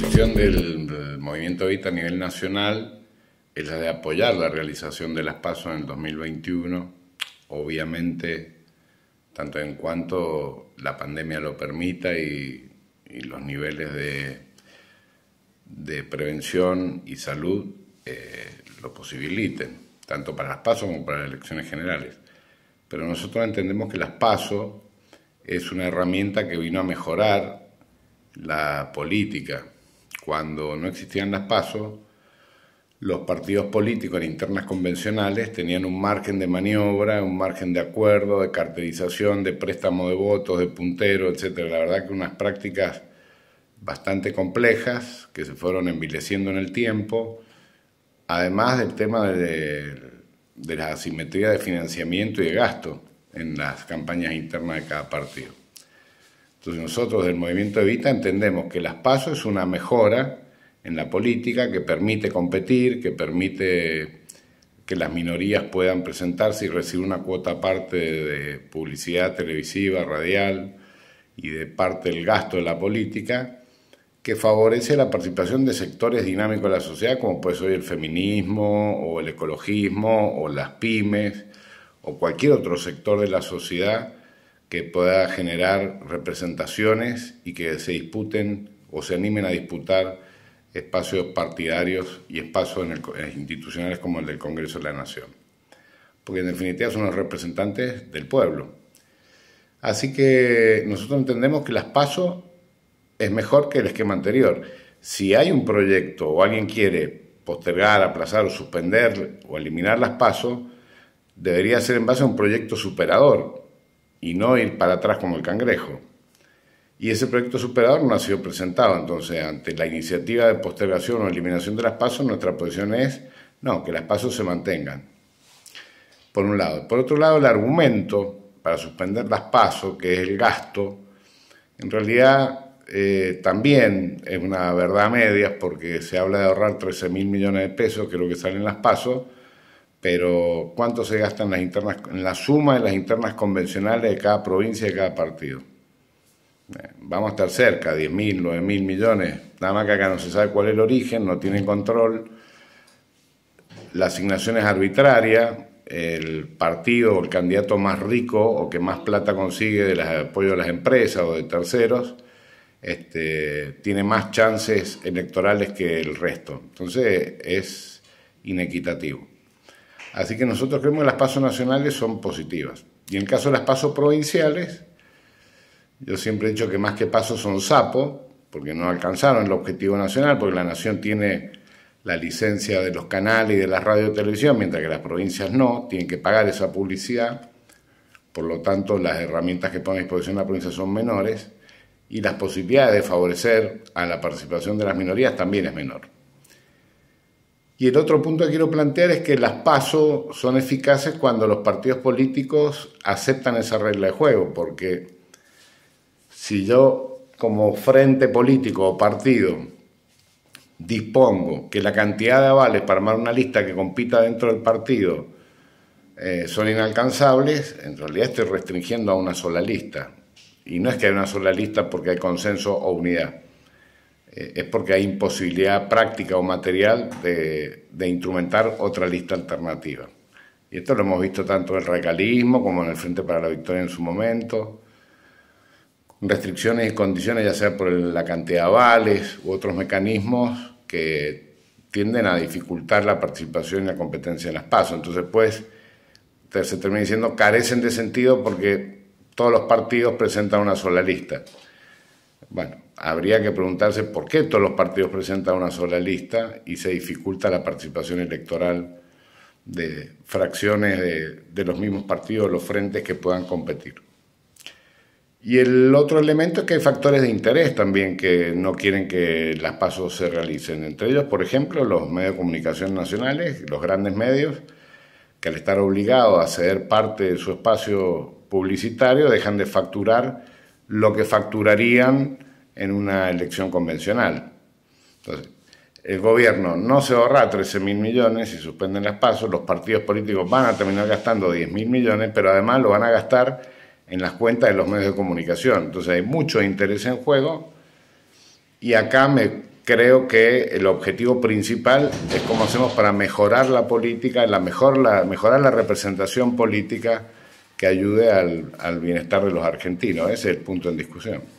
posición del, movimiento ahorita a nivel nacional es la de apoyar la realización de las PASO en el 2021, obviamente, tanto en cuanto la pandemia lo permita y, los niveles de, de, prevención y salud eh, lo posibiliten, tanto para las PASO como para las elecciones generales. Pero nosotros entendemos que las PASO es una herramienta que vino a mejorar la política cuando no existían las pasos, los partidos políticos en internas convencionales tenían un margen de maniobra, un margen de acuerdo, de carterización, de préstamo de votos, de puntero, etc. La verdad que unas prácticas bastante complejas que se fueron envileciendo en el tiempo, además del tema de la asimetría de financiamiento y de gasto en las campañas internas de cada partido. Entonces nosotros del movimiento Evita entendemos que las PASO es una mejora en la política que permite competir, que permite que las minorías puedan presentarse y recibir una cuota aparte de publicidad televisiva, radial y de parte del gasto de la política, que favorece la participación de sectores dinámicos de la sociedad, como puede ser hoy el feminismo o el ecologismo o las pymes o cualquier otro sector de la sociedad que pueda generar representaciones y que se disputen o se animen a disputar espacios partidarios y espacios en eh, institucionales como el del Congreso de la Nación. Porque en definitiva son los representantes del pueblo. Así que nosotros entendemos que las PASO es mejor que el esquema anterior. Si hay un proyecto o alguien quiere postergar, aplazar o suspender o eliminar las PASO, debería ser en base a un proyecto superador, y no ir para atrás como el cangrejo. Y ese proyecto superador no ha sido presentado, entonces ante la iniciativa de postergación o eliminación de las pasos, nuestra posición es no, que las pasos se mantengan. Por un lado. Por otro lado, el argumento para suspender las pasos, que es el gasto, en realidad eh, también es una verdad a medias porque se habla de ahorrar 13 mil millones de pesos, que es lo que salen las pasos, pero ¿cuánto se gastan las internas, en la suma de las internas convencionales de cada provincia y de cada partido? Eh, vamos a estar cerca, 10 mil, nueve mil millones, nada más que acá no se sabe cuál es el origen, no tienen control, la asignación es arbitraria, el partido o el candidato más rico o que más plata consigue del apoyo de las empresas o de terceros, este, tiene más chances electorales que el resto. Entonces es inequitativo. Así que nosotros creemos que las pasos nacionales son positivas. Y en el caso de las pasos provinciales, yo siempre he dicho que más que pasos son SAPO, porque no alcanzaron el objetivo nacional, porque la nación tiene la licencia de los canales y de la radio y televisión, mientras que las provincias no, tienen que pagar esa publicidad, por lo tanto las herramientas que pone a disposición la provincia son menores y las posibilidades de favorecer a la participación de las minorías también es menor. Y el otro punto que quiero plantear es que las pasos son eficaces cuando los partidos políticos aceptan esa regla de juego, porque si yo como frente político o partido dispongo que la cantidad de avales para armar una lista que compita dentro del partido eh, son inalcanzables, en realidad estoy restringiendo a una sola lista. Y no es que haya una sola lista porque hay consenso o unidad. Eh, es porque hay imposibilidad práctica o material de, instrumentar otra lista alternativa. Y esto lo hemos visto tanto en el regalismo como en el Frente para la Victoria en su momento. Restricciones y condiciones, ya sea por la cantidad de avales u otros mecanismos que tienden a dificultar la participación y la competencia en las PASO. Entonces, pues, se termina diciendo carecen de sentido porque todos los partidos presentan una sola lista. Bueno, habría que preguntarse por qué todos los partidos presentan una sola lista y se dificulta la participación electoral de fracciones de, los mismos partidos, los frentes que puedan competir. Y el otro elemento es que hay factores de interés también que no quieren que las pasos se realicen. Entre ellos, por ejemplo, los medios de comunicación nacionales, los grandes medios, que al estar obligados a ceder parte de su espacio publicitario, dejan de facturar lo que facturarían en una elección convencional. Entonces, el gobierno no se ahorra 13 mil millones y suspenden las pasos, los partidos políticos van a terminar gastando 10 mil millones, pero además lo van a gastar en las cuentas de los medios de comunicación. Entonces hay mucho interés en juego y acá me creo que el objetivo principal es cómo hacemos para mejorar la política, la mejor, la, mejorar la representación política que ayude al, al bienestar de los argentinos. Ese es el punto en discusión.